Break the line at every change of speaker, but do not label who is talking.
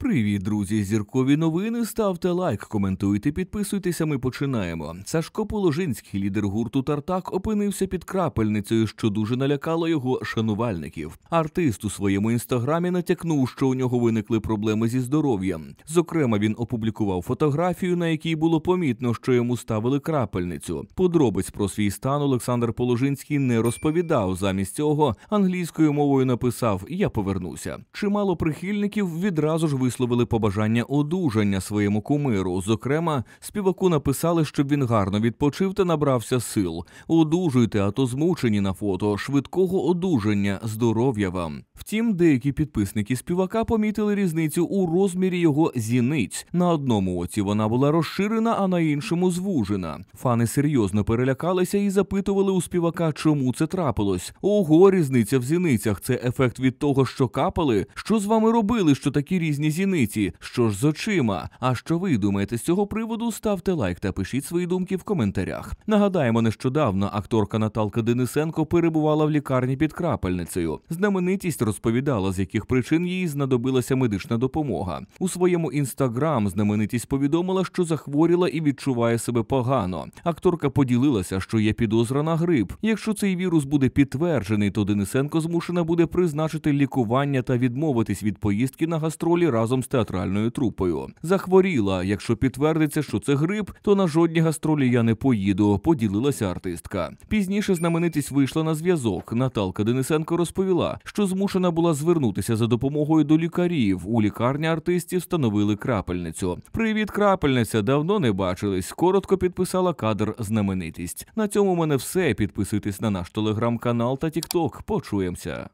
Привіт, друзі! Зіркові новини. Ставте лайк, коментуйте, підписуйтеся. Ми починаємо. Сашко Положинський, лідер гурту Тартак, опинився під крапельницею, що дуже налякало його шанувальників. Артист у своєму інстаграмі натякнув, що у нього виникли проблеми зі здоров'ям. Зокрема, він опублікував фотографію, на якій було помітно, що йому ставили крапельницю. Подробиць про свій стан Олександр Положинський не розповідав. Замість цього англійською мовою написав Я повернуся. Чимало прихильників відразу ж ви висловили побажання одужання своєму кумиру. Зокрема, співаку написали, щоб він гарно відпочив та набрався сил. Одужуйте, а то змучені на фото швидкого одужання, здоров'я вам. Втім, деякі підписники співака помітили різницю у розмірі його зіниць. На одному оці вона була розширена, а на іншому звужена. Фани серйозно перелякалися і запитували у співака, чому це трапилось. Ого, різниця в зіницях. Це ефект від того, що капали. Що з вами робили? Що такі різні зіниці? зіниці. Що ж з очима? А що ви думаєте з цього приводу? Ставте лайк та пишіть свої думки в коментарях. Нагадаємо, нещодавно акторка Наталка Денисенко перебувала в лікарні під крапельницею. Знаменитість розповідала, з яких причин їй знадобилася медична допомога. У своєму інстаграм знаменитість повідомила, що захворіла і відчуває себе погано. Акторка поділилася, що є підозра на грип. Якщо цей вірус буде підтверджений, то Денисенко змушена буде призначити лікування та відмовитись від поїздки на гастролі разом разом з театральною трупою. Захворіла. Якщо підтвердиться, що це грип, то на жодні гастролі я не поїду. Поділилася артистка. Пізніше знаменитість вийшла на зв'язок. Наталка Денисенко розповіла, що змушена була звернутися за допомогою до лікарів. У лікарні артистів встановили крапельницю. Привіт, крапельниця! Давно не бачились. Коротко підписала кадр знаменитість. На цьому в мене все. Підписуйтесь на наш телеграм-канал та тікток. Почуємося.